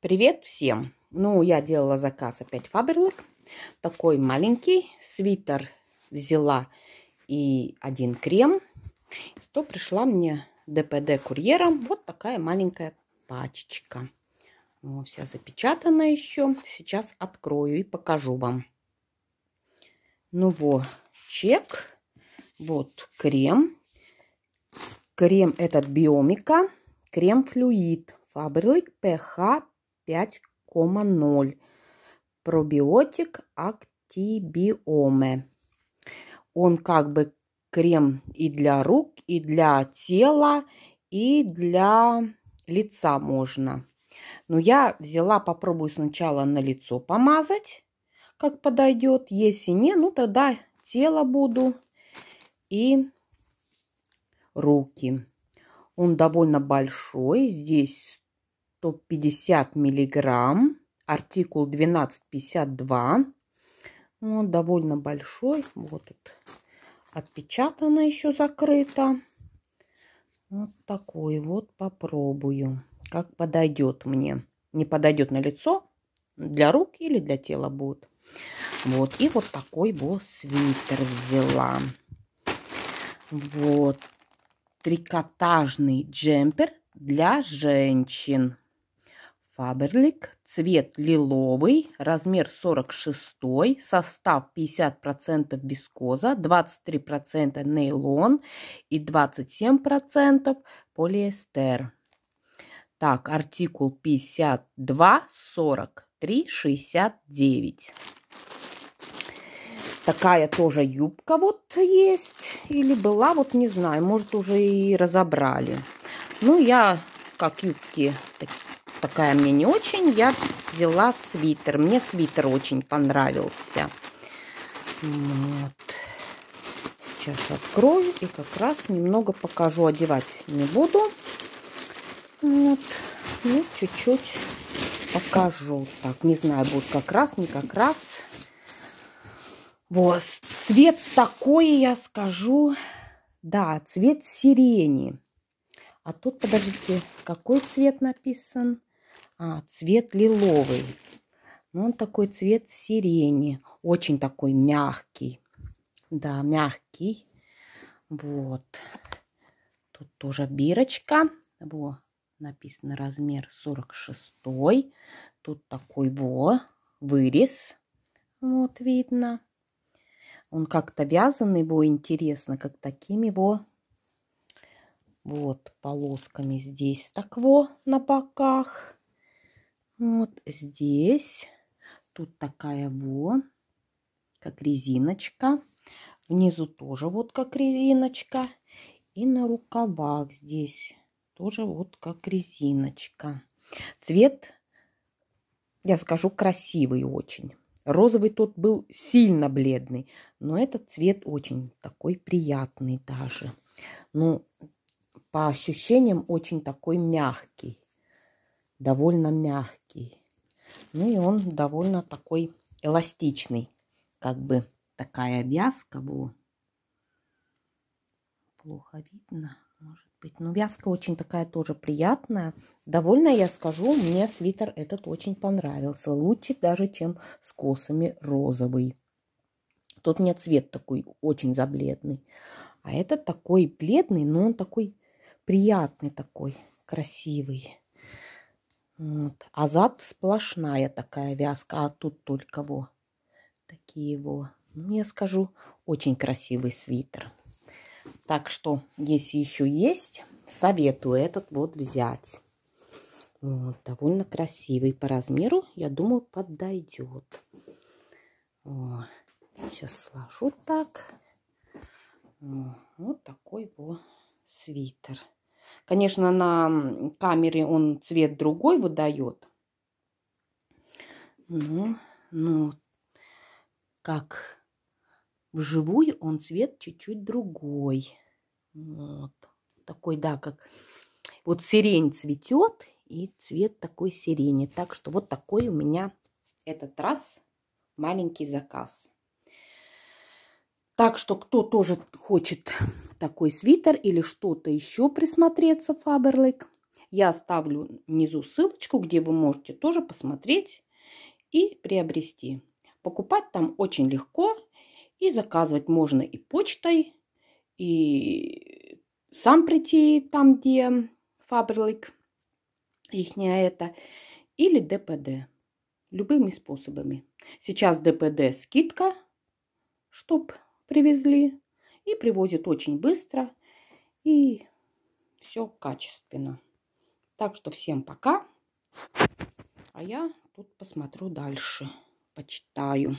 Привет всем! Ну, я делала заказ опять Faberlic, Такой маленький свитер взяла и один крем. То пришла мне ДПД курьером вот такая маленькая пачечка. Ну, вся запечатана еще. Сейчас открою и покажу вам. Ну вот, чек. Вот крем. Крем этот биомика. Крем флюид. Фабрик PH. 5,0. Пробиотик актибиоме. Он как бы крем и для рук, и для тела, и для лица можно. Но я взяла, попробую сначала на лицо помазать, как подойдет. Если не, ну тогда тело буду и руки. Он довольно большой, здесь 150 миллиграмм. Артикул 1252. Он ну, довольно большой. Вот тут отпечатано еще закрыто. Вот такой вот попробую. Как подойдет мне. Не подойдет на лицо, для рук или для тела будет. Вот. И вот такой вот свитер взяла. Вот. Трикотажный джемпер для женщин. Фаберлик, цвет лиловый, размер 46, состав 50% вискоза, 23% нейлон и 27% полиэстер. Так, артикул 52, 43, 69. Такая тоже юбка вот есть или была, вот не знаю, может уже и разобрали. Ну, я как юбки такие такая мне не очень. Я взяла свитер. Мне свитер очень понравился. Вот. Сейчас открою и как раз немного покажу. Одевать не буду. Вот. Ну, чуть-чуть покажу. Так, не знаю, будет как раз, не как раз. Вот. Цвет такой, я скажу. Да, цвет сирени. А тут, подождите, какой цвет написан? а, цвет лиловый. Но ну, он такой цвет сирени. Очень такой мягкий. Да, мягкий. Вот. Тут тоже бирочка. Во, написано размер 46. Тут такой во, вырез. Вот видно. Он как-то вязан, его интересно, как такими его вот полосками здесь так во на боках. Вот здесь. Тут такая вот как резиночка. Внизу тоже вот как резиночка. И на рукавах здесь тоже вот как резиночка. Цвет, я скажу, красивый очень. Розовый тот был сильно бледный, но этот цвет очень такой приятный даже. Ну, по ощущениям очень такой мягкий довольно мягкий. Ну и он довольно такой эластичный. Как бы такая вязка. была. Плохо видно, может быть. Но вязка очень такая тоже приятная. Довольно, я скажу, мне свитер этот очень понравился. Лучше даже, чем с косами розовый. Тут мне цвет такой очень забледный. А этот такой бледный, но он такой приятный такой, красивый. Вот. А зад сплошная такая вязка, а тут только во такие его. Ну, я скажу, очень красивый свитер. Так что, если еще есть, советую этот вот взять. Вот, довольно красивый по размеру, я думаю, подойдет. О, сейчас сложу так. О, вот такой вот свитер. Конечно, на камере он цвет другой выдает. Ну, ну, как вживую он цвет чуть-чуть другой. Вот. Такой, да, как... Вот сирень цветет, и цвет такой сирени. Так что вот такой у меня этот раз маленький заказ. Так что, кто тоже хочет такой свитер или что-то еще присмотреться в Faberlic, я оставлю внизу ссылочку, где вы можете тоже посмотреть и приобрести. Покупать там очень легко и заказывать можно и почтой, и сам прийти там, где Faberlic, ихняя это, или ДПД, любыми способами. Сейчас ДПД скидка, чтобы привезли. И привозят очень быстро. И все качественно. Так что всем пока. А я тут посмотрю дальше. Почитаю.